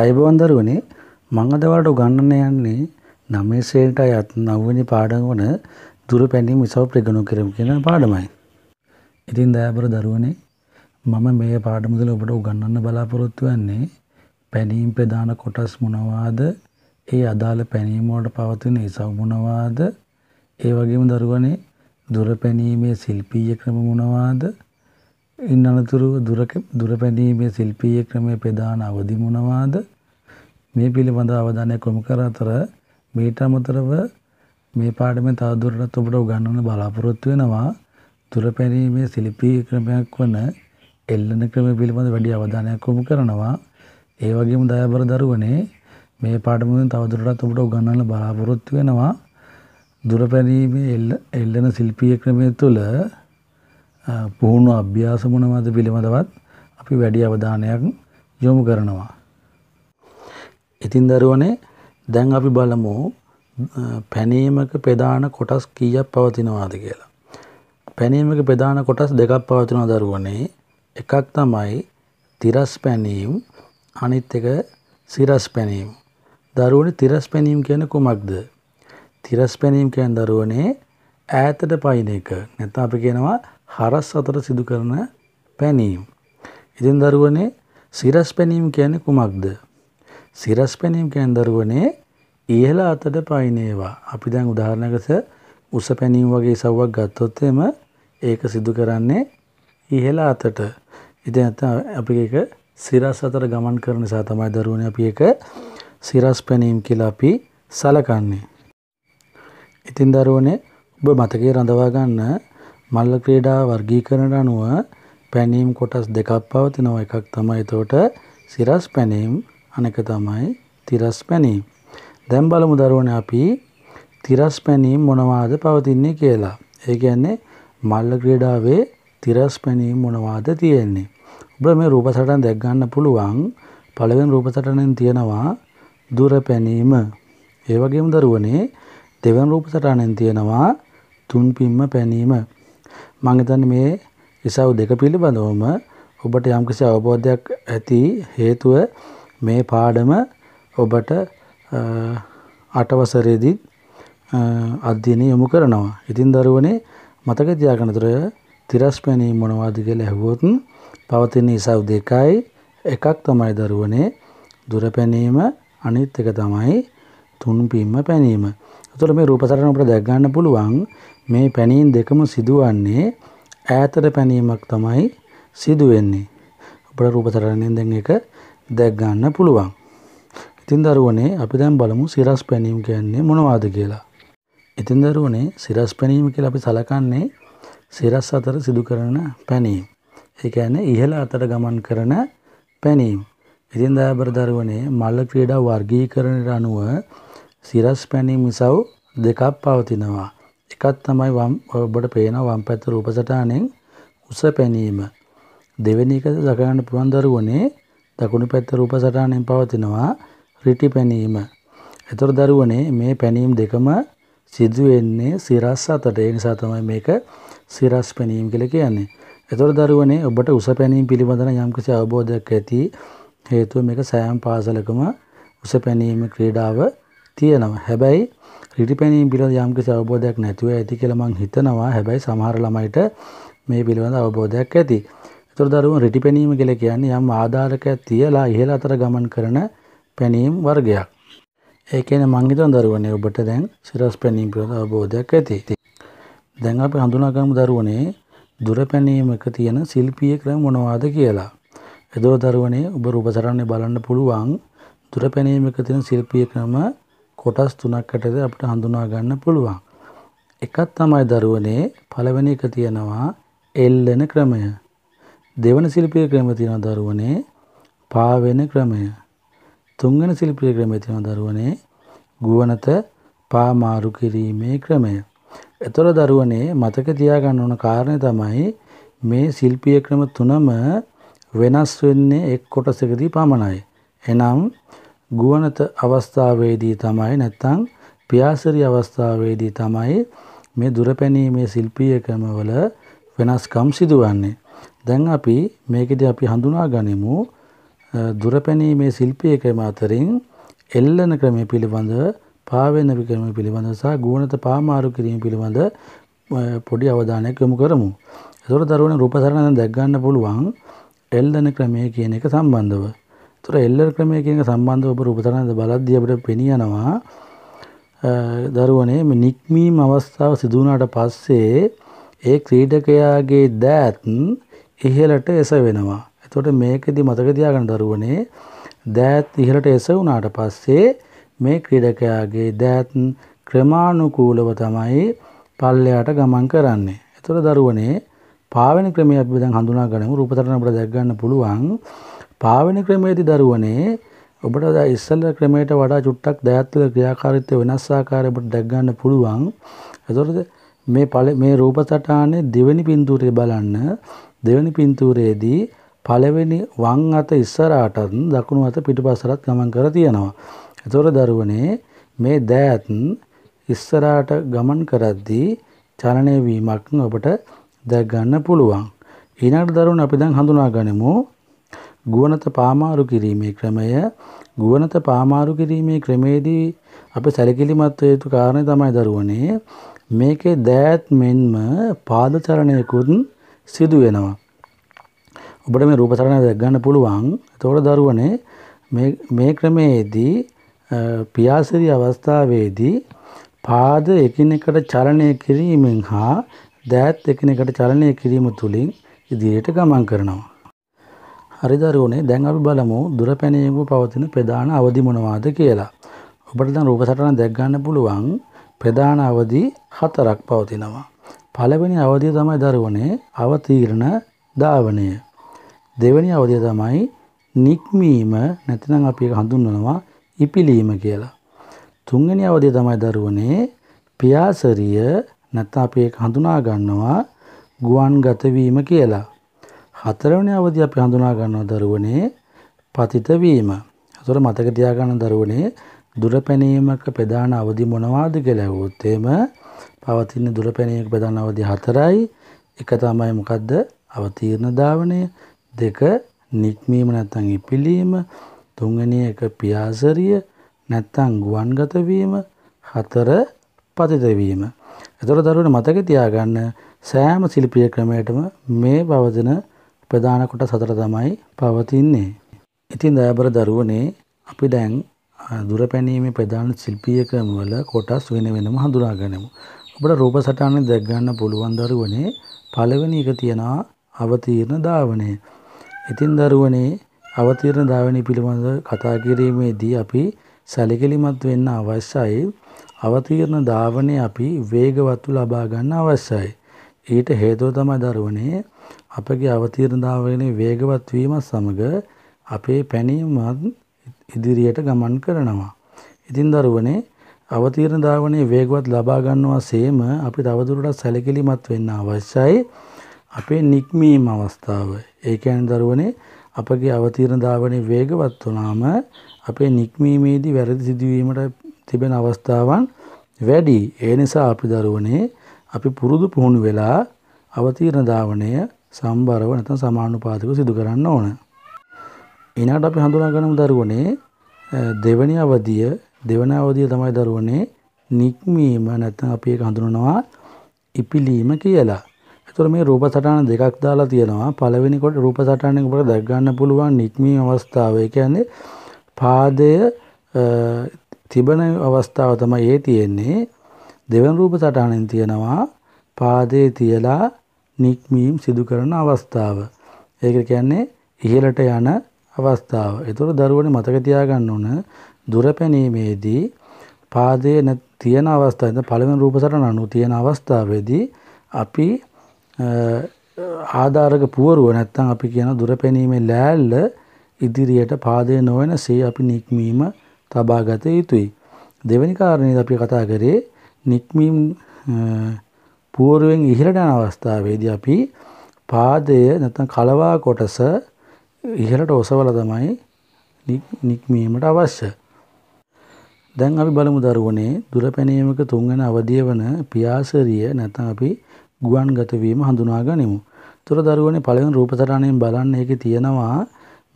අයිබෝන් දරුවනේ මං අද ඔයාලට උගන්වන්න යන්නේ 9 ශ්‍රේණියට අයත් 9 වෙනි පාඩම වන දුර පැනීම විසව ප්‍රගණු කිරීම කියන පාඩමයි. ඉතින් දයාබර දරුවනේ මම මේ පාඩම තුළ ඔබට උගන්වන්න බලාපොරොත්තු වෙන්නේ පැනීම් ප්‍රධාන කොටස් මොනවාද? ඒ අදාළ පැනීම් වලට පවතින ඉසව් මොනවාද? ඒ වගේම දරුවනේ දුර පැනීමේ ශිල්පීය ක්‍රම මොනවාද? ඉන් අනතුරුව දුර පැඳීමේ ශිල්පීය ක්‍රමය ප්‍රධාන අවදි මොනවාද? මේ පිළිබඳ අවධානය යොමු කර අතර මීට අමතරව මේ පාඩමේ තවදුරටත් ඔබට උගන්වන්න බලාපොරොත්තු වෙනවා. දුර පැනීමේ ශිල්පීය ක්‍රමයක් වන එල්ලන ක්‍රම පිළිබඳ වැඩි අවධානයක් යොමු කරනවා. ඒ වගේම දයාබර දරුවනේ මේ පාඩමුවෙන් තවදුරටත් ඔබට උගන්වන්න බලාපොරොත්තු වෙනවා. දුර පැනීමේ එල්ලන ශිල්පීය ක්‍රමය තුළ පුහුණු අභ්‍යාස මොනවද පිළිබඳවත් අපි වැඩි අවධානයක් යොමු කරනවා. ඉතින් දරුවනේ දැන් අපි බලමු පැනීමක ප්‍රධාන කොටස් කීයක් පවතිනවාද කියලා. පැනීමක ප්‍රධාන කොටස් දෙකක් පවතිනවා දරුවනේ. එකක් තමයි තිරස් පැනීම් අනිත් එක සිරස් පැනීම්. දරුවනේ තිරස් පැනීම් කියන්නේ කුමක්ද? තිරස් පැනීම් කියන්නේ දරුවනේ ඈතට පයින් එක. නැත්නම් අපි කියනවා හරස් අතර සිදු කරන පැනීම්. ඉතින් දරුවනේ සිරස් පැනීම් කියන්නේ කුමක්ද. සිරස් පැනීම් කැන් දරුවනේ ඉහළ අතට පයිනේවා අපි දැන් උදාහරණකස උස පැනීම් වගේ සව්වක් ගත්තොත්තම ඒක සිදු කරන්නේ ඉහළ අතට ඉති ඇත අපි එක සිරස් අතර ගමන් කරන නිසා තමයි දරුවන අපි එක සිරස් පැනීම් කියලා අපි සලකන්නේ. ඉතින් දරුවනේ ඔබ මතකේ රඳවා ගන්න මල්ල ක්‍රීඩා වර්ගීකරණයට අනුව පැනීම් කොටස් දෙකක් පවතිනවා එකක් තමයි එතකොට සිරස් පැනීම් අනෙක තමයි තිරස් පැනීම්. දැන් බලමු දරුවනේ අපි තිරස් පැනීම් මොනවාද පවතින්නේ කියලා. ඒ කියන්නේ මල්ල ක්‍රීඩාවේ තිරස් පැනීම් මොනවාද තියෙන්නේ. ඔබ මේ රූප සටහන් දැක් ගන්න පුළුවන්. පළවෙනි රූප සටහනෙන් තියෙනවා දුර පැනීම. ඒ වගේම දරුවනේ දෙවන රූප සටහනෙන් තියෙනවා තුන් පිම්ම පැනීම. මම හිතන්නේ මේ ඉසව් දෙක පිළිබඳවම ඔබට යම්කිසි අවබෝධයක් ඇති හේතුව මේ පාඩම ඔබට අටවසරේදී අධ්‍යයනය යොමු කරනවා. ඉතින් දරුවනේ මතක තියාගන්න දොර තිරස්පැණී මොනවද කියලා ඇහුවොත් පවතින ඉසව් දෙකයි එකක් තමයි දරුවනේ දුර පැනීම අනිත් එක තමයි තුන් පිම්ම පැනීම. එතකොට මේ රූපසටහන අපිට දැක් ගන්න පුළුවන් මේ පැනීම් දෙකම සිදුවන්නේ ඈතට පැනීමක් තමයි සිදුවෙන්නේ. අපට රූපතරණයෙන් දැන් එක දැක් ගන්න පුළුවන්. ඉතින් දරුවනේ අපි දැන් බලමු සිරස් පැනීම කියන්නේ මොනවාද කියලා. ඉතින් දරුවනේ සිරස් පැනීම කියලා අපි සලකන්නේ සිරස් අතර සිදු කරන පැනීම. ඒ කියන්නේ ඉහළ අතර ගමන් කරන පැනීම. ඉතින් දයාබර දරුවනේ මල්ල ක්‍රීඩා වර්ගීකරණයට අනුව සිරස් පැනීම විසව් දෙකක් පවතිනවා. එකක් තමයි ඔබට පේන වම් පැත්ත රූපසටහනෙන් උස පැනීම. දෙවෙනි එක දකගන්න පුළුවන් දරුවනේ දකුණු පැත්ත රූපසටහනෙන් පවතිනවා රිටි පැනීම. එතකොට දරුවනේ මේ පැනීම් දෙකම සිදු වෙන්නේ සිරස් අතට. ඒ නිසා තමයි මේක සිරස් පැනීම කියලා කියන්නේ. එතකොට දරුවනේ ඔබට උස පැනීම පිළිබඳව යම්කිසි අවබෝධයක් ඇති හේතුව මේක සෑම පාසලකම උස පැනීම ක්‍රීඩාව තියෙනවා. හැබැයි හිටිපැනීම් පිළිබඳ යම්කිසි අවබෝධයක් නැතිව ඇති කියලා මං හිතනවා. හැබැයි සමහර ළමයිට මේ පිළිබඳ අවබෝධයක් ඇති. ඒතර දරුවෝ රිටිපැනීම කියලා කියන්නේ යම් ආධාරකයක් තියලා ඉහළ අතර ගමන් කරන පැනීම් වර්ගයක්. ඒ කියන්නේ මං හිතන දරුවනේ ඔබට දැන් සිරස් පැනීම් පිළිබඳ අවබෝධයක් ඇති. දැන් අපි හඳුනාගමු දරුවනේ දුර පැනීමක තියෙන ශිල්පීය ක්‍රම මොනවාද කියලා. එදෝ දරුවනේ ඔබ රූපසරණේ බලන්න පුළුවන් දුර පැනීමක තියෙන ශිල්පීය ක්‍රම කොටස් තුනක් ඇටද අපිට හඳුනා ගන්න පුළුවන්. එකක් තමයි දරුවනේ පළවෙනි එක තියෙනවා එල්ලෙන ක්‍රමය. දෙවන ශිල්පීය ක්‍රමය තියෙනවා දරුවනේ පාවෙන ක්‍රමය. තුන්වෙනි ශිල්පීය ක්‍රමය තියෙනවා දරුවනේ ගුවනත පාමාරු කිරීමේ ක්‍රමය. එතොර දරුවනේ මතක තියාගන්න ඕන කාරණය තමයි මේ ශිල්පීය ක්‍රම තුනම වෙනස් වෙන්නේ එක් කොටසකදී පමණයි. එනම් ගුවනත අවස්ථාවේදී තමයි නැත්නම් පියාසරි අවස්ථාවේදී තමයි මේ දුරපැනීමේ ශිල්පීයකමවල වෙනස්කම් සිදුවන්නේ. දැන් අපි මේකෙදී අපි හඳුනා ගනිමු දුරපැනීමේ ශිල්පීයකම අතරින් එල්ලන ක්‍රමය පිළිබඳ පාවෙන ක්‍රම පිළිබඳ සහ ගුණත පාමාරු කිරීම පිළිබඳ පොඩි අවධානයක් යොමු කරමු. ඒතොර දරුවන රූපසරණ දැක් ගන්න පුළුවන් එල්ලන ක්‍රමය කියන එක සම්බන්ධව. තොර එල්ලර් ක්‍රමයකින් සම්බන්ධ ඔබ උපතරන්ද බලද්දී අපිට පෙනියනවා දරුවනේ මේ නික්මීම අවස්ථාව සිදුවනාට පස්සේ ඒ ක්‍රීඩකයාගේ දෑත් ඉහළට එසවෙනවා. එතකොට මේකෙදි මතක තියාගන්න දරුවනේ දෑත් ඉහළට එසවුනාට පස්සේ මේ ක්‍රීඩකයාගේ දෑත් ක්‍රමානුකූලව තමයි පල්ලයට ගමන් කරන්නේ. එතකොට දරුවනේ පාවෙන ක්‍රමය අපි දැන් හඳුනා ගනිමු. රූපතරණ අපිට දැක් ගන්න පුළුවන්. පාවෙන ක්‍රමේදී දරුවනේ ඔබට ඉස්සල්ල ක්‍රමයට වඩා චුට්ටක් දයත් තුළ ක්‍රියාකාරීත්වය වෙනස් ආකාරය ඔබට දැක් ගන්න පුළුවන්. එතකොට මේ පළ මේ රූප සටහනේ දෙවෙනි පින්තූරය බලන්න දෙවෙනි පින්තූරයේදී පළවෙනි වම් අත ඉස්සරහටත් දකුණු අත පිටිපස්සටත් ගමන් කර තියෙනවා. එතකොට දරුවනේ මේ දෑත් ඉස්සරහට ගමන් කරද්දී චලනය වීමක් ඔබට දැක් ගන්න පුළුවන්. ඊළඟට දරුවනේ අපි දැන් හඳුනා ගනිමු ගුවනත පාමාරු කිරීමේ ක්‍රමය ගුවනත පාමාරු කිරීමේ ක්‍රමේදී අපි සැලකිලිමත්ව යුතු කාරණය තමයි දරුවනේ මේකේ දෑත් මෙන්ම පාදචරණයකුත් සිදු වෙනවා. ඔබට මේ රූපචරණය දැක්ගන්න පුළුවන්. එතකොට දරුවනේ මේ ක්‍රමයේදී පියාසිරි අවස්ථාවේදී පාද එකිනෙකට චලනය කිරීමෙන් හා දෑත් එකිනෙකට චලනය කිරීම තුළින් ඉදිරියට ගමන් කරනවා. හරි දරුවනේ දැන් අපි බලමු දුරපැණියෙකු පවතින ප්‍රධාන අවදි මොනවාද කියලා. ඔබට දැන් රූප සටහන දැක් ගන්න පුළුවන් ප්‍රධාන අවදි හතරක් පවතිනවා. පළවෙනි අවධිය තමයි දරුවනේ අවතීර්ණ ධාවනය. දෙවෙනි අවධිය තමයි නික්මීම නැතිනම් අපි ඒක හඳුන්වනවා ඉපිලීම කියලා. තුන්වෙනි අවධිය තමයි දරුවනේ පියාසරිය නැත්නම් අපි ඒක හඳුනා ගන්නවා ගුවන් ගත වීම කියලා. හතරවෙනි අවධිය අපි හඳුනා ගන්නවා දරුවනේ පතිත වීම. ඒතොර මතක තියාගන්න දරුවනේ දුරපැනීමක ප්‍රධාන අවධි මොනවාද කියලා අහුවොත් එහෙම පවතින දුරපැනීමක ප්‍රධාන අවධි හතරයි. එක තමයි මොකද්ද? අවතීර්ණ ධාවනය. දෙක නික්මීම නැත්නම් ඉපිලීම. තුන්වෙනි එක පියාසරිය නැත්නම් ගුවන්ගත වීම. හතර පතිත වීම. ඒතොර දරුවනේ මතක තියාගන්න සෑම ශිල්පීය ක්‍රමයකටම මේ පවතින ප්‍රධාන කොටස හතර තමයි පවතින්නේ. ඉතින් දයාබර දරුවනේ අපි දැන් දුර පැනීමේ ප්‍රධාන ශිල්පීයකම වල කොටස් වෙන වෙනම හඳුනාගනිමු. ඔබට රූප සටහනේ දැක් ගන්න පුළුවන් දරුවනේ පළවෙනි එක තියනවා අවතීර්ණ ධාවනය. ඉතින් දරුවනේ අවතීර්ණ ධාවනය පිළිබඳ කතා කිරීමේදී අපි සැලකිලිමත් වෙන්න අවශ්‍යයි. අවතීර්ණ ධාවනය අපි වේගවත්ව ලබා ගන්න අවශ්‍යයි. ඊට හේතුව තමයි දරුවනේ අපගේ අවතීර්ණතාවයේ වේගවත් වීමත් සමග අපේ පැනීමත් ඉදිරියට ගමන් කරනවා. ඉතින් දරුවනේ අවතීර්ණතාවයේ වේගවත් ලබා ගන්නවා සේම අපි තවදුරටත් සැලකිලිමත් වෙන්න අවශ්‍යයි. අපේ නික්මීම අවස්ථාව. ඒ කියන්නේ දරුවනේ අපගේ අවතීර්ණතාවයේ වේගවත් වුණාම අපේ නික්මීමේදී වැරදි සිදුවීමට තිබෙන අවස්ථාවන් වැඩි. ඒ නිසා අපි දරුවනේ අපි පුරුදු පුහුණු වෙලා අවතීර්ණ ධාවනය සම්බරව නැත්නම් සමානුපාතිකව සිදු කරන්න ඕන. ඊළඟට අපි හඳුනා ගන්නමු දරුවනේ දෙවැනි අවධිය දෙවන අවධිය තමයි දරුවනේ නික්මීම නැත්නම් අපි ඒක හඳුනනවා ඉපිලීම කියලා. ඒතර මේ රූප සටහන දෙකක් දාලා තියෙනවා. පළවෙනි කොට රූප සටහනෙක උඩ දැක් ගන්න පුළුවන් නික්මීම අවස්ථාව. ඒ කියන්නේ පාදය තිබෙන අවස්ථාව තමයි ඒ තියෙන්නේ. දෙවන රූප සටහනෙන් තියෙනවා පාදයේ තියලා නික්මීම් සිදු කරන අවස්ථාව. ඒක කියන්නේ ඉහළට යන අවස්ථාව. ඒතොර දරුවනේ මතක තියාගන්න ඕන දුර පැනීමේදී පාදයේ තියෙන අවස්ථාවේ පළවෙනි රූප සටහන අනුව තියෙන අවස්ථාවේදී අපි ආධාරක පුවරුව නැත්තම් අපි කියන දුර පැනීමේ ලෑල්ල ඉදිරියට පාදයේ නොවන සේ අපි නික්මීම තබාගත යුතුයි. දෙවෙනි කාරණේ අපි කතා කරේ නික්මීම් පූර්වෙන් ඉහළට යන අවස්ථාවේදී අපි පාදය නැත්නම් කලවා කොටස ඉහළට ඔසවලා තමයි නික්මීමට අවශ්‍ය. දැන් අපි බලමු දරුවනේ දුරපැනීමක තුන්වන අවධිය වන පියාසරිය නැත්නම් අපි ගුවන්ගත වීම හඳුනා ගනිමු. ତොර දරුවනේ පළවෙනි රූපසටහනෙන් බලන්න ඒකේ තියෙනවා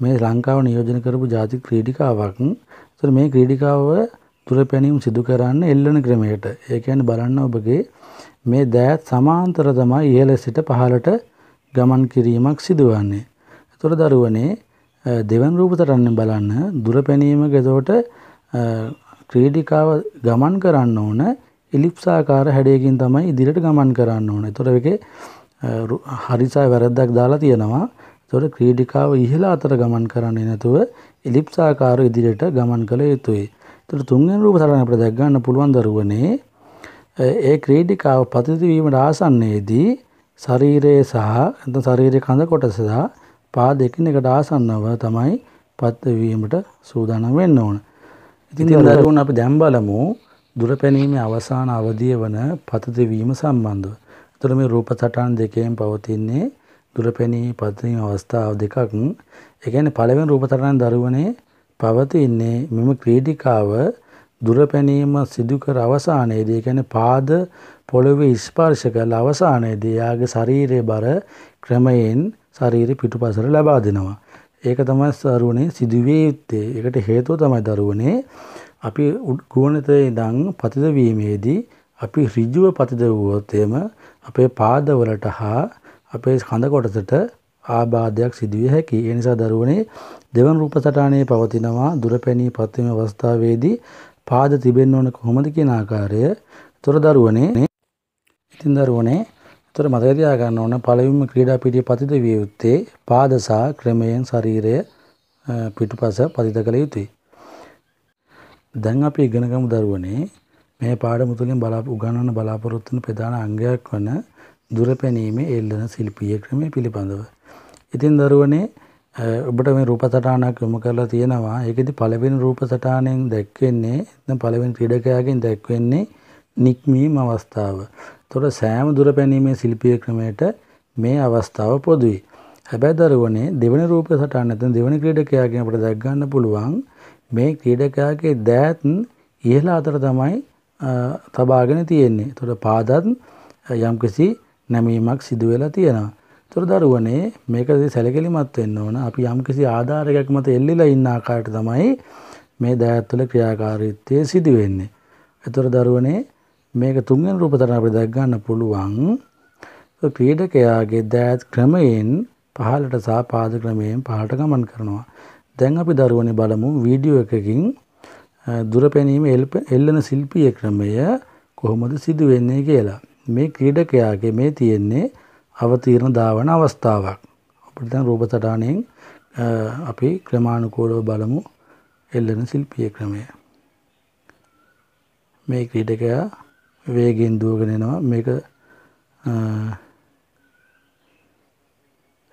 මේ ලංකාව නියෝජනය කරපු ජාති ක්‍රීඩිකාවක්. ඒතර මේ ක්‍රීඩිකාව දුරපැනීම සිදු කරන්න එල්ලන ක්‍රමයට. ඒ කියන්නේ බලන්න ඔබගේ මේ දෑත් සමාන්තර තමයි ඉහළ සිට පහළට ගමන් කිරීමක් සිදුවන්නේ. එතකොට දරුවනේ දෙවන් රූප තරන්නේ බලන්න දුර පැනීමක එතකොට ක්‍රීඩිකාව ගමන් කරන්න ඕන ඉලිප්සාකාර හැඩයකින් තමයි ඉදිරියට ගමන් කරන්න ඕන. එතකොට ඒකේ හරිසා වැරද්දක් දාලා තියෙනවා. එතකොට ක්‍රීඩිකාව ඉහළ අතර ගමන් කරන්නේ නැතුව ඉලිප්සාකාර ඉදිරියට ගමන් කළ යුතුයි. එතකොට තුන්වෙනි රූප තරණ අපිට දැක් ගන්න පුළුවන් දරුවනේ ඒ ක්‍රීඩිකාව පතිතවීමට ආසන්නයේදී ශරීරයේ සහ එතන ශරීරයේ කඳ කොටස සහ පා දෙකින් එකට ආසන්නව තමයි පත්වීමට සූදානම් වෙන්න ඕන. ඉතින් දරුවන් අපි දැන් බලමු දුරපැනීමේ අවසාන අවධිය වන පතිතවීම සම්බන්ධව. එතකොට මේ රූප සටහන් දෙකෙන් පවතින්නේ දුරපැනී පතිතවීම අවස්ථාව දෙකක්. ඒ කියන්නේ පළවෙනි රූප සටහන් දරුවනේ පවතින්නේ මෙම ක්‍රීඩිකාව දුර පැනීම සිදුකර අවසානයේදී කියන්නේ පාද පොළවේ ස්පර්ශ කළ අවසානයේදී යාගේ ශරීරයේ බර ක්‍රමයෙන් ශරීරෙ පිටුපසට ලබා දෙනවා. ඒක තමයි දරුවනේ සිදුවේ යුත්තේ. ඒකට හේතුව තමයි දරුවනේ අපි ගුණිතේ ඉඳන් පතිත වීමේදී අපි ඍජුව පතිත වුවොත් එම අපේ පාදවලට හා අපේ කඳ කොටසට ආබාධයක් සිදුවිය හැකි. ඒ නිසා දරුවනේ දෙවන් රූප සටහනේ පවතිනවා දුරපැණී පත්වීම අවස්ථාවේදී පාද තිබෙන්න ඕන කොහොමද කියන ආකාරය තොර දරුවනේ ඉතින් දරුවනේ තොර මතක තියාගන්න ඕන පළවෙනිම ක්‍රීඩා පිටියේ පතිත විය යුත්තේ පාද සහ ක්‍රමයෙන් ශරීරය පිටුපස පතිත කළ යුතුයි. දැන් අපි ඉගෙන ගමු දරුවනේ මේ පාඩම තුලින් බලා උගන්වන බලාපොරොත්තු වන ප්‍රධාන අංගයක් වන දුර පැනීමේ එල්ලන ශිල්පීය ක්‍රමය පිළිබඳව. ඉතින් දරුවනේ ඔබට මේ රූප සටහනක් යොමු කරලා තියෙනවා. ඒකෙදි පළවෙනි රූප සටහනෙන් දැක්වෙන්නේ දැන් පළවෙනි ක්‍රීඩකයාගෙන් දැක්වෙන්නේ නික්මීම අවස්ථාව. එතකොට සෑම දුර පැනීමේ ශිල්පීය ක්‍රමයට මේ අවස්ථාව පොදුයි. හැබැයි දරුවනේ දෙවන රූප සටහන නැත්නම් දෙවන ක්‍රීඩකයාගෙන් අපිට දැක් ගන්න පුළුවන් මේ ක්‍රීඩකයාගේ දෑත් ඉහළ අතට තමයි තබාගෙන තියෙන්නේ. එතකොට පාදත් යම්කිසි නැමීමක් සිදු වෙලා තියෙනවා. තුරදරුවනේ මේකදී සැලකිලිමත් වෙන්න ඕන අපි යම්කිසි ආධාරයක් මත එල්ලිලා ඉන්න ආකාරයට තමයි මේ දෑත් තුළ ක්‍රියාකාරීත්වය සිදු වෙන්නේ. ඒතර දරුවනේ මේක තුන්වෙනි රූපතරණ අපිට දැක් ගන්න පුළුවන්. ක්‍රීඩකයාගේ දෑත් ක්‍රමයෙන් පහළට සහ පාද ක්‍රමයෙන් පහළට ගමන් කරනවා. දැන් අපි දරුවනේ බලමු වීඩියෝ එකකින් දුරපැනීම එල්ලන ශිල්පීය ක්‍රමය කොහොමද සිදු වෙන්නේ කියලා. මේ ක්‍රීඩකයාගේ මේ තියෙන්නේ අවතීර්ණ ධාවන අවස්ථාවක්. අපිට දැන් රූප සටහනෙන් අපි ක්‍රමානුකූලව බලමු එල්ලන ශිල්පීය ක්‍රමය. මේ ක්‍රීඩකයා වේගෙන් දුවගෙන එනවා. මේක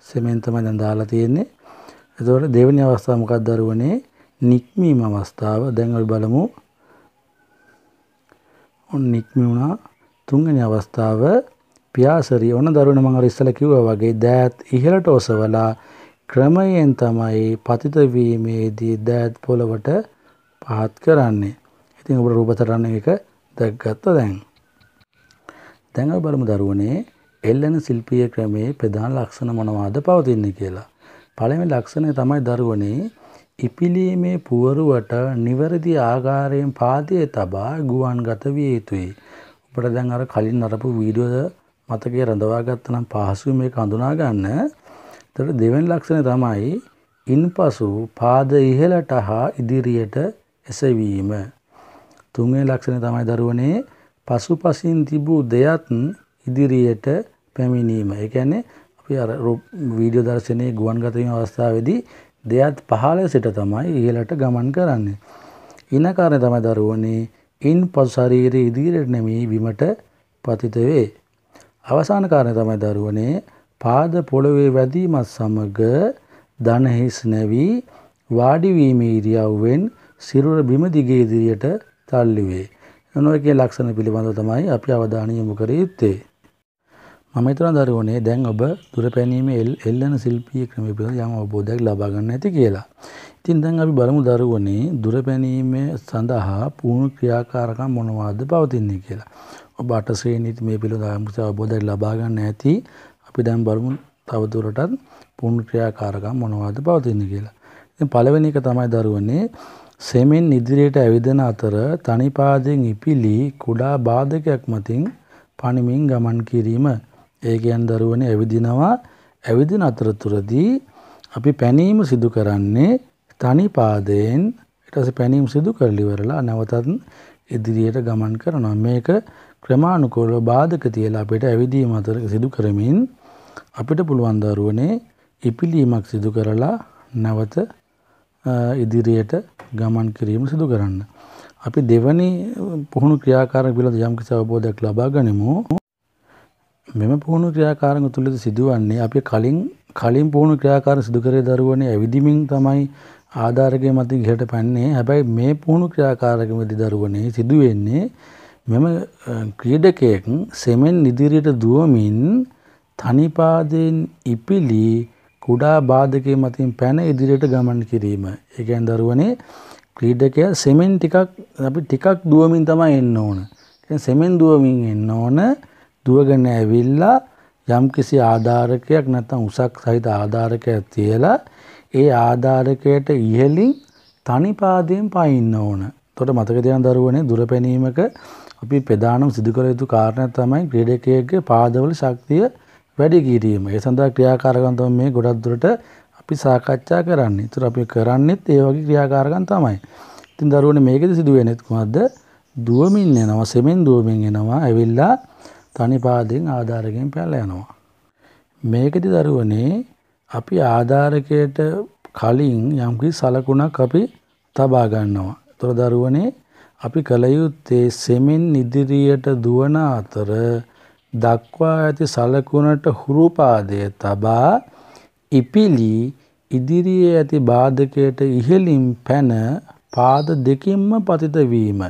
සෙමෙන් තමයි දැන් දාලා තියෙන්නේ. එතකොට දෙවෙනි අවස්ථාව මොකක්ද දරුවනේ? නික්මීම අවස්ථාව. දැන් අපි බලමු. ඔන්න නික්මී වුණා. තුන්වෙනි අවස්ථාව පියාසරි ඔන්න දරුණ මං අර ඉස්සලා කිව්වා වගේ දෑත් ඉහළට ඔසවලා ක්‍රමයෙන් තමයි පතිත වීමේදී දෑත් පොළවට පහත් කරන්නේ. ඉතින් ඔබට රූපතරණ එක දැක්ගත්තා දැන්. දැන් අපි බලමු දරුවනේ එල්ලෙන ශිල්පීය ක්‍රමයේ ප්‍රධාන ලක්ෂණ මොනවාද පවතින්නේ කියලා. පළවෙනි ලක්ෂණය තමයි දරුවනේ ඉපිලීමේ පුවරුවට නිවැරදි ආකාරයෙන් පාදයේ තබා ගුවන්ගත විය යුතුයි. ඔබට දැන් අර කලින් අරපු වීඩියෝ මතකයේ රඳවාගත්ත නම් පහසු මේක හඳුනා ගන්න. ඒතර දෙවෙනි ලක්ෂණය තමයි ඉන්පසු පාද ඉහළට හා ඉදිරියට එසවීම. තුන්වෙනි ලක්ෂණය තමයි දරුවනේ පසුපසින් තිබූ දෙයත් ඉදිරියට පැමිණීම. ඒ කියන්නේ අපි අර වීඩියෝ දර්ශනයේ ගුවන්ගත වීම අවස්ථාවේදී දෙයත් පහළ සිට තමයි ඉහළට ගමන් කරන්නේ. ඊන කාරණේ තමයි දරුවනේ ඉන් පසු ශරීරයේ ඉදිරියට නෙමෙයි බිමට පතිත වේ. අවසාන කාරණය තමයි දරුවනේ පාද පොළවේ වැදීමත් සමග දනහිස් නැවී වාඩිවීමේ ඉරියව්වෙන් සිරුර බිම දිගේ ඉදිරියට තල්ලි වේ. නොයෙකේ ලක්ෂණ පිළිබඳව තමයි අපි අවධානය යොමු කර යුත්තේ. මම හිතන දරුවනේ දැන් ඔබ දුරපැනීමේ එල්ලන ශිල්පීය ක්‍රමය පිළිබඳ යම් අවබෝධයක් ලබා ගන්න ඇති කියලා. ඉතින් දැන් අපි බලමු දරුවනේ දුරපැනීම සඳහා පුහුණු ක්‍රියාකාරකම් මොනවාද පවතින්නේ කියලා. ඔබ අටසේනිත් මේ පිළිබඳ අමුතු අවබෝධයක් ලබා ගන්න ඇති. අපි දැන් බලමු තවදුරටත් පුණ්‍ය ක්‍රියාකාරකම් මොනවද පවතින්නේ කියලා. ඉතින් පළවෙනි එක තමයි දරුවනේ සෙමෙන් ඉදිරියට ඇවිදෙන අතර තනි පාදයෙන් ඉපිලි කුඩා බාධකයක් මතින් පණිමින් ගමන් කිරීම. ඒ කියන්නේ දරුවනේ ඇවිදිනවා ඇවිදින අතරතුරදී අපි පැනීම සිදු කරන්නේ තනි පාදයෙන් ඊට පස්සේ පැනීම සිදු කරලා ඉවරලා නැවතත් ඉදිරියට ගමන් කරනවා. මේක ක්‍රමානුකූලව බාධක තියලා අපිට ඇවිදීම අතර සිදු කරමින් අපිට පුළුවන් දරුවනේ ඉපිලීමක් සිදු කරලා නැවත ඉදිරියට ගමන් කිරීම සිදු කරන්න. අපි දෙවනි පුහුණු ක්‍රියාකාරක පිළිබඳ යම්කිසි අවබෝධයක් ලබා ගනිමු. මෙම පුහුණු ක්‍රියාකාරක තුළද සිදුවන්නේ අපි කලින් කලින් පුහුණු ක්‍රියාකාර සිදු කරේ දරුවනේ ඇවිදීමින් තමයි ආධාරකයේ මත ඉහළට පැන්නේ. හැබැයි මේ පුහුණු ක්‍රියාකාරකෙමදී දරුවනේ සිදුවෙන්නේ මෙම ක්‍රීඩකයෙක් සෙමෙන් ඉදිරියට දුවමින් තනිපාදයෙන් ඉපිලි කුඩා බාධකය මතින් පැන ඉදිරියට ගමන් කිරීම. ඒකැන් දරුවනේ ක්‍රීඩකය සෙමෙන් ටිකක් අපි ටිකක් දුවමින් තමයි එන්න ඕන. සෙමෙන් දුවමින් එන්න ඕන දුවගෙන ඇවිල්ලා යම් කිසි ආධාරකයක් නැත්තම් උසක් සහිත ආධාරකයක් තියලා ඒ ආධාරකයට ඉහලින් තනිපාදයෙන් පයින්න ඕන. තොට මතක දෙයන් දරුවනේ දුරපැනීමක අපි ප්‍රධානම සිදු කළ යුතු කාරණය තමයි ක්‍රීඩකයෙක්ගේ පාදවල ශක්තිය වැඩි කිරීම. ඒ සඳහා ක්‍රියාකාරකම් තමයි මේ ගොඩක් දුරට අපි සාකච්ඡා කරන්නේ. ඒතර අපි කරන්නේත් ඒ වගේ ක්‍රියාකාරකම් තමයි. ඉතින් දරුවනේ මේකෙද සිදු වෙන්නේ කොහොමද? දුවමින් එනවා, සෙමෙන් දුවමින් එනවා. ඇවිල්ලා තනි පාදයෙන් ආධාරකයෙන් පැනලා යනවා. මේකෙදි දරුවනේ අපි ආධාරකයට කලින් යම්කිසි සලකුණක් අපි තබා ගන්නවා. ඒතර දරුවනේ අපි කළ යුත්තේ සෙමෙන් ඉදිරියට දුවන අතර දක්වා ඇති සලකුණට හුරු පාදය තබා ඉපිලි ඉදිරියේ ඇති බාධකයට ඉහළින් පැන පාද දෙකින්ම පතිත වීම.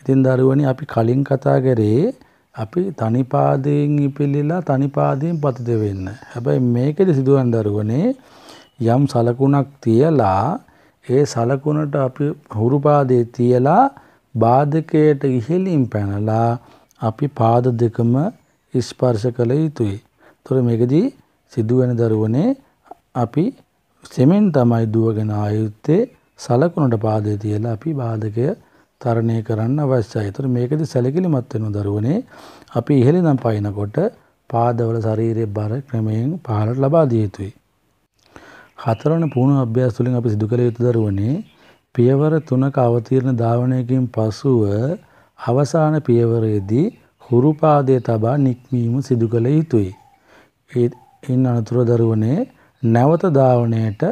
ඉතින් දරුවනි අපි කලින් කතා කරේ අපි තනි පාදයෙන් ඉපිලිලා තනි පාදයෙන් පතිත වෙන්න. හැබැයි මේකෙදි සිදුවන් දරුවනේ යම් සලකුණක් තියලා ඒ සලකුණට අපි හුරුපාදේ තියලා බාධකයට ඉහලින් පැනලා අපි පාද දෙකම ස්පර්ශ කළ යුතුයි. තොර මේකදී සිදුවන දරුවනේ අපි සෙමෙන් තමයි දුවගෙන ආයුත්තේ සලකුණට පාදේ තියලා අපි බාධකය තරණය කරන්න අවශ්‍යයි. ඒතර මේකෙදි සැලකිලිමත් වෙන දරුවනේ අපි ඉහළින් පයින්නකොට පාදවල ශරීරයේ බර ක්‍රමයෙන් පහළට ලබා දිය යුතුයි. හතරවන පුහුණු අභ්‍යාස තුළින් අපි සිදු කළ යුතු දරුවනේ පියවර තුනක අවතීර්ණ ධාවනයකින් පසුව අවසාන පියවරේදී හුරු පාදයේ තබා නික්මීම සිදු කළ යුතුයි. ඒන් අනතුර දරුවනේ නැවත ධාවනයට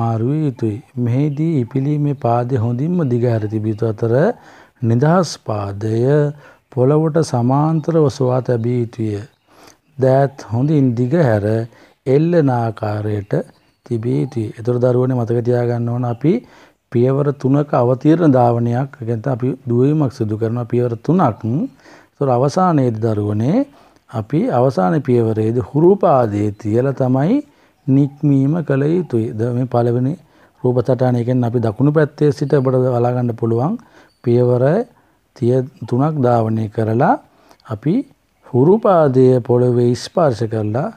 මාරු විය යුතුයි. මෙහිදී ඉපිලීමේ පාදය හොඳින්ම දිගහැර තිබිය යුතු අතර නිදහස් පාදය පොළවට සමාන්තරව සොවා තැබිය යුතුය. දෑත් හොඳින් දිගහැර එල්ලන ආකාරයට තිබීති. එතකොට දරුවනේ මතක තියාගන්න ඕන අපි පියවර තුනක අවතීර්ණ ධාවනයක් ගැන අපි දුවීමක් සිදු කරනවා පියවර තුනක්. ඒතකොට අවසානයේදී දරුවනේ අපි අවසාන පියවරේදී හුරුප ආදී තියලා තමයි නික්මීම කළ යුතුයි. ද මේ පළවෙනි රූප සටහන එකෙන් අපි දකුණු පැත්තේ සිට ඔබට බලා ගන්න පුළුවන් පියවර 33ක් ධාවනය කරලා අපි හුරුපාදයේ පොළවේ ස්පර්ශ කරලා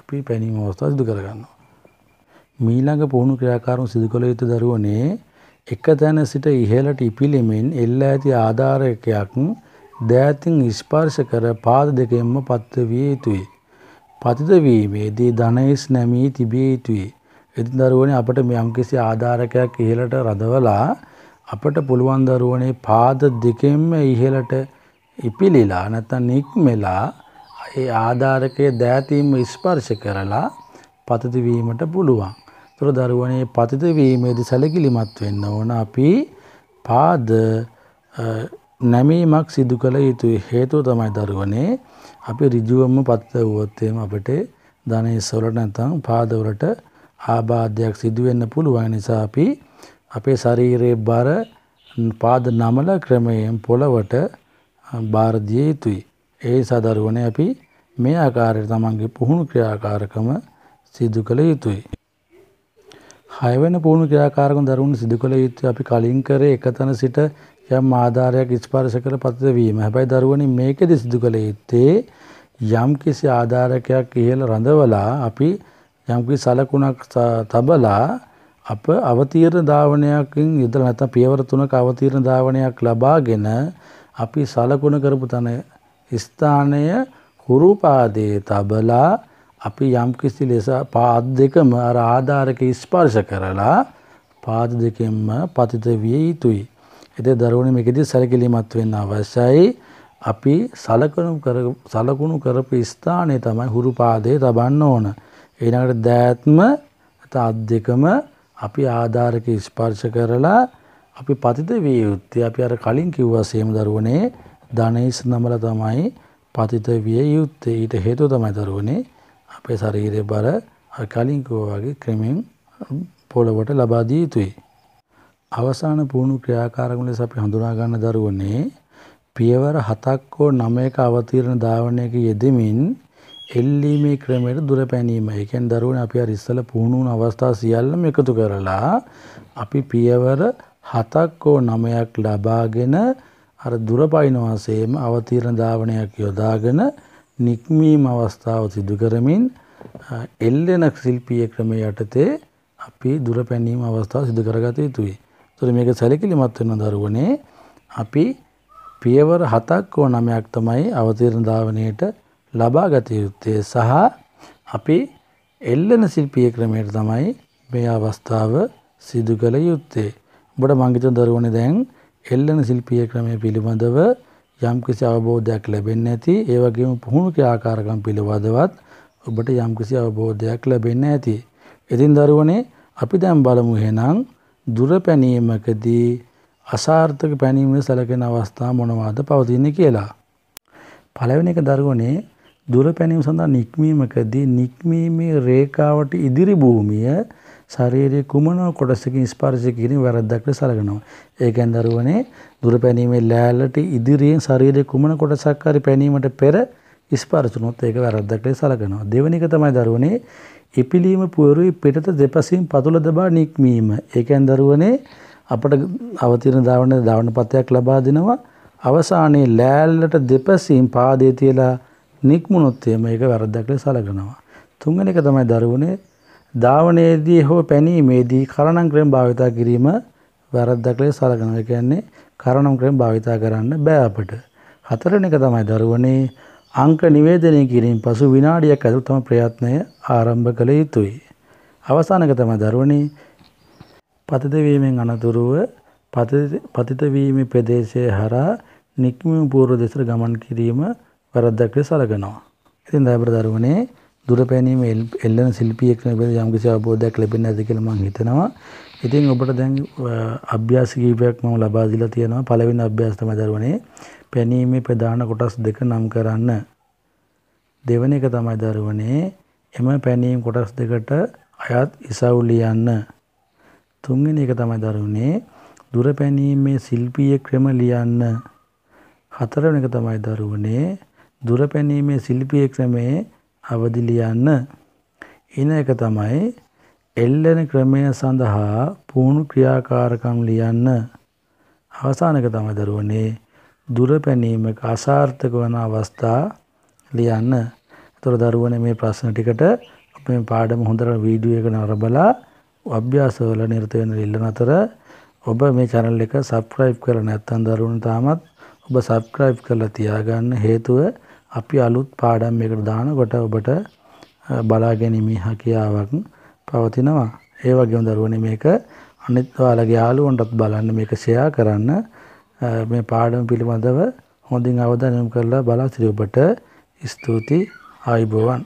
අපි පැනීම අවස්ථාව සිදු කරගන්නවා. මීළඟ පුහුණු ක්‍රියාකාරම් සිදු කළ යුතු දරුවනේ එක තැන සිට ඉහළට ඉපිලෙමින් එල්ල ඇති ආධාරකයක් දෑතින් ස්පර්ශ කර පාද දෙකෙන්ම පත්ව විය යුතුයි. පතිත වීමේදී ධනයිස් නැමී තිබිය යුතුයි. ඉතින් දරුවනේ අපට යම්කිසි ආධාරකයක් ඉහළට රඳවලා අපට පුළුවන් දරුවනේ පාද දෙකෙන්ම ඉහළට ඉපිලිලා නැත්නම් නික්මෙලා ඒ ආධාරකයේ දෑතින්ම ස්පර්ශ කරලා පතිත වීමට පුළුවන්. ඒතර දරුවනේ පතිත වීමේදී සැලකිලිමත් වෙන්න ඕන අපි පාද නැමීමක් සිදු කළ යුතුයි හේතුව තමයි දරුවනේ අපි ඍජුවම පතිත වුවොත් එහෙම අපිට ධන ඉස්සවලට නැත්නම් පාදවලට ආබාධයක් සිදු වෙන්න පුළුවන් නිසා අපි අපේ ශරීරයේ බර පාද නමල ක්‍රමයෙන් පොළවට බාර දිය යුතුයි. ඒ නිසා දරුවනේ අපි මේ ආකාරයට තමන්ගේ පුහුණු ක්‍රියාකාරකම සිදු කළ යුතුයි. හයවන පුහුණු ක්‍රියාකාරකම් දරුවන් සිදු කළ යුත්තේ අපි කලින් කරේ එකතන සිට යම් ආධාරයක් ස්පර්ශ කර පතිත වීම. හැබැයි දරුවනි මේකෙදි සිදු කළ යුත්තේ යම් කිසි ආධාරකයක් ඉහළ රඳවලා අපි යම් කිසි සලකුණක් තබලා අප අවතීර්ණ ධාවනයකින් යුදලා නැත්නම් පියවර තුනක අවතීර්ණ ධාවනයක් ලබාගෙන අපි සලකුණ කරපු තන ස්ථානය කුරුපාදයේ තබලා අපි යම්කිසි ලෙස පාත් දෙකම අර ආධාරක ස්පර්ශ කරලා පාත් දෙකෙන්ම පතිත විය යුතුයි. එතේ දරුවනේ මේකෙදි සැලකිලිමත් වෙන්න අවශ්‍යයි. අපි සලකනු කර සලකුණු කරපු ස්ථානයේ තමයි හුරු පාදයේ තබන්න ඕන. ඊළඟට දෑත්ම අත් දෙකම අපි ආධාරක ස්පර්ශ කරලා අපි පතිත විය යුත්තේ අපි අර කලින් කිව්වා සේම දරුවනේ ධනේශ නමල තමයි පතිත විය යුත්තේ ඊට හේතුව තමයි දරුවනේ අපේ ශරීරය බර අකලින්කෝ වගේ ක්‍රමෙන් පොළවට ලබා දිය යුතුයි. අවසාන පුහුණු ක්‍රියාකාරකම ලෙස අපි හඳුනා ගන්න දරුවනේ පියවර 7ක් හෝ 9ක අවතීර්ණ ධාවනයක යෙදෙමින් එල්ලීමේ ක්‍රමයට දුර පැනීම. ඒ කියන්නේ දරුවනේ අපි අර ඉස්සල පුහුණු වුණු අවස්ථා සියල්ලම එකතු කරලා අපි පියවර 7ක් හෝ 9ක් ලබාගෙන අර දුර පයින්වාසයේම අවතීර්ණ ධාවනයක් යොදාගෙන නික්මීම අවස්ථාව සිදු කරමින් එල්ලෙන ශිල්පීය ක්‍රමය යටතේ අපි දුර පැනීම අවස්ථාව සිදු කරගත යුතුයි. ඒතර මේක සැලකිලිමත් වෙන දරුවනේ අපි පියවර 7ක් හෝ 9ක් තමයි අවතීර්ණ ධාවනයේට ලබා ගත යුත්තේ සහ අපි එල්ලෙන ශිල්පීය ක්‍රමයට තමයි මේ අවස්ථාව සිදු කළ යුත්තේ. ඔබට මං හිතන දරුවනේ දැන් එල්ලෙන ශිල්පීය ක්‍රමය පිළිබඳව යම්කිසි අවබෝධයක් ලැබෙන්නේ නැති ඒ වගේම පුහුණුකේ ආකාරකම් පිළිබඳවත් ඔබට යම්කිසි අවබෝධයක් ලැබෙන්නේ නැති. ඉතින් දරුවනේ අපි දැන් බලමු එහෙනම් දුර පැනීමකදී අසාර්ථක පැනීමේ සැලකෙන අවස්ථා මොනවාද පවතින්නේ කියලා. පළවෙනි එක දරුවනේ දුර පැනීම සඳහා නික්මීමකදී නික්මීමේ රේඛාවට ඉදිරි භූමිය ශාරීරික කුමන කොටසකින් ස්පර්ශ කිරීම වැරද්දක් ලෙස සැලකනවා. ඒ කියන්නේ දරුවනේ දුර පැනීමේ ලෑල්ලට ඉදිරියෙන් ශාරීරික කුමන කොටසක් හරි පැනීමට පෙර ස්පර්ශ වුණොත් ඒක වැරද්දක් ලෙස සැලකනවා. දෙවෙනි එක තමයි දරුවනේ ඉපිලීම පුවරුයි පිටත දෙපසින් පතුල දබා නික්මීම. ඒ කියන්නේ දරුවනේ අපට අවතීන ධාවන ධාවන පත්‍යක් ලබා දෙනවා. අවසානයේ ලෑල්ලට දෙපසින් පාදයේ තියලා නික්මුණොත් එම ඒක වැරද්දක් ලෙස සැලකනවා. තුන්වෙනි එක තමයි දරුවනේ ධාවනයේදී හෝ පැනීමේදී කරණම් ක්‍රම භාවිතා කිරීම වැරද්දක් ලෙස සලකනවා. ඒ කියන්නේ කරණම් ක්‍රම භාවිතා කරන්න බෑ අපිට. හතරවෙනි එක තමයි දරුවනේ අංක නිවේදනය කිරීම පසු විනාඩියක් ඇතුළත තම ප්‍රයත්නය ආරම්භ කළ යුතුයි. අවසාන එක තමයි දරුවනේ පතිත වීමෙන් අනතුරුව පතිත වීම ප්‍රදේශයේ හරා නික්මීම පූර්ව දෙසට ගමන් කිරීම වැරද්දක් ලෙස සලකනවා. ඉතින් දයබර දරුවනේ දුර පැනීම එල්ලන ශිල්පියෙක් නෙවෙයි යම් කිසි අවබෝධයක් ලැබෙන්නේ නැද්ද කියලා මම හිතනවා. ඉතින් ඔබට දැන් අභ්‍යාස කිහිපයක් මම ලබා දීලා තියෙනවා. පළවෙනි අභ්‍යාස තමයි දරුවනේ පැනීමේ ප්‍රධාන කොටස් දෙක නම් කරන්න. දෙවෙනි එක තමයි දරුවනේ එම පැනීම් කොටස් දෙකට අයත් ඉසව් ලියන්න. තුන්වෙනි එක තමයි දරුවනේ දුර පැනීමේ ශිල්පීය ක්‍රම ලියන්න. හතරවෙනි එක තමයි දරුවනේ දුර පැනීමේ ශිල්පීය ක්‍රමේ අවදි ලියන්න එන එක තමයි එල්ලෙන ක්‍රමය සඳහා පුහුණු ක්‍රියාකාරකම් ලියන්න අවසානක තමයි දරුවනේ දුර පැනීමක අසාර්ථක වන අවස්ථා ලියන්න. එතකොට දරුවනේ මේ ප්‍රශ්න ටිකට අපේ පාඩම හොඳට වීඩියෝ එක නරඹලා අභ්‍යාසවල නිරත වෙන ඉල්ලන අතර ඔබ මේ channel එක subscribe කරලා නැත්නම් දරුවනේ තාමත් ඔබ subscribe කරලා තියාගන්න හේතුව අපි අලුත් පාඩම් එකකට දානකොට ඔබට බලා ගැනීමේ හැකියාවක් පවතිනවා. ඒ වගේම දරුවනේ මේක අනිත් ඔයාලගේ යාළුවන්ටත් බලන්න මේක ෂෙයා කරන්න මේ පාඩම පිළිබඳව හොඳින් අවධානය යොමු කරලා බලා සිටි ඔබට ස්තුති ආයුබෝවන්